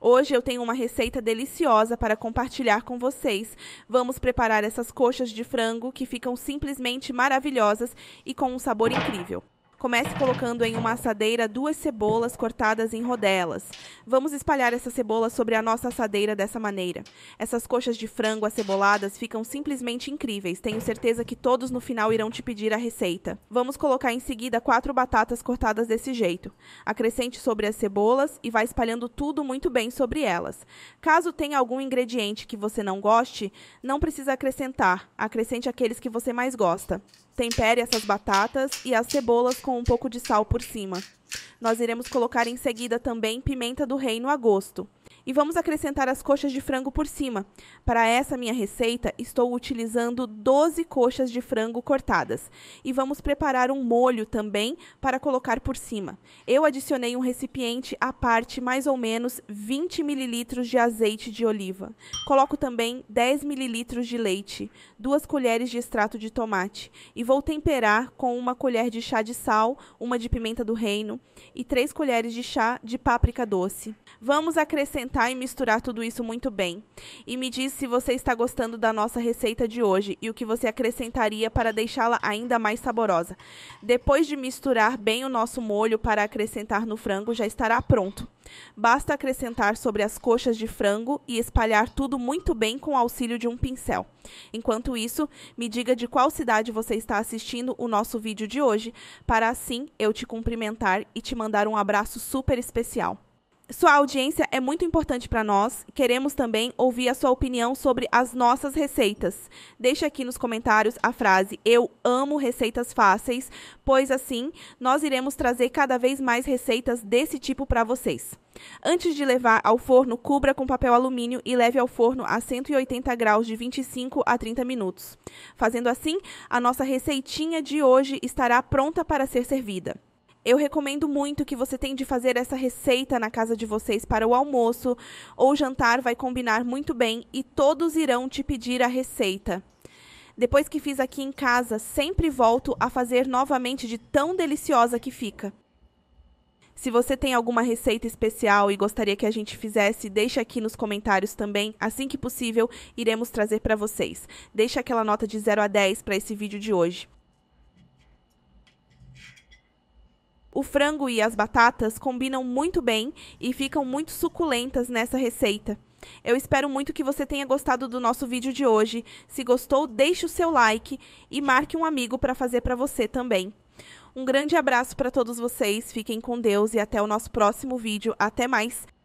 Hoje eu tenho uma receita deliciosa para compartilhar com vocês. Vamos preparar essas coxas de frango que ficam simplesmente maravilhosas e com um sabor incrível. Comece colocando em uma assadeira duas cebolas cortadas em rodelas. Vamos espalhar essa cebola sobre a nossa assadeira dessa maneira. Essas coxas de frango aceboladas ficam simplesmente incríveis. Tenho certeza que todos no final irão te pedir a receita. Vamos colocar em seguida quatro batatas cortadas desse jeito. Acrescente sobre as cebolas e vai espalhando tudo muito bem sobre elas. Caso tenha algum ingrediente que você não goste, não precisa acrescentar. Acrescente aqueles que você mais gosta. Tempere essas batatas e as cebolas com um pouco de sal por cima. Nós iremos colocar em seguida também pimenta do reino a gosto. E vamos acrescentar as coxas de frango por cima. Para essa minha receita, estou utilizando 12 coxas de frango cortadas. E vamos preparar um molho também para colocar por cima. Eu adicionei um recipiente à parte mais ou menos 20 ml de azeite de oliva. Coloco também 10 ml de leite, 2 colheres de extrato de tomate e vou temperar com uma colher de chá de sal, uma de pimenta do reino e 3 colheres de chá de páprica doce. Vamos acrescentar juntar e misturar tudo isso muito bem. E me diz se você está gostando da nossa receita de hoje e o que você acrescentaria para deixá-la ainda mais saborosa. Depois de misturar bem o nosso molho para acrescentar no frango, já estará pronto. Basta acrescentar sobre as coxas de frango e espalhar tudo muito bem com o auxílio de um pincel. Enquanto isso, me diga de qual cidade você está assistindo o nosso vídeo de hoje, para assim eu te cumprimentar e te mandar um abraço super especial. Sua audiência é muito importante para nós. Queremos também ouvir a sua opinião sobre as nossas receitas. Deixe aqui nos comentários a frase Eu amo receitas fáceis, pois assim nós iremos trazer cada vez mais receitas desse tipo para vocês. Antes de levar ao forno, cubra com papel alumínio e leve ao forno a 180 graus de 25 a 30 minutos. Fazendo assim, a nossa receitinha de hoje estará pronta para ser servida. Eu recomendo muito que você tente fazer essa receita na casa de vocês para o almoço ou jantar, vai combinar muito bem e todos irão te pedir a receita. Depois que fiz aqui em casa, sempre volto a fazer novamente de tão deliciosa que fica. Se você tem alguma receita especial e gostaria que a gente fizesse, deixa aqui nos comentários também. Assim que possível, iremos trazer para vocês. Deixa aquela nota de 0 a 10 para esse vídeo de hoje. O frango e as batatas combinam muito bem e ficam muito suculentas nessa receita. Eu espero muito que você tenha gostado do nosso vídeo de hoje. Se gostou, deixe o seu like e marque um amigo para fazer para você também. Um grande abraço para todos vocês, fiquem com Deus e até o nosso próximo vídeo. Até mais!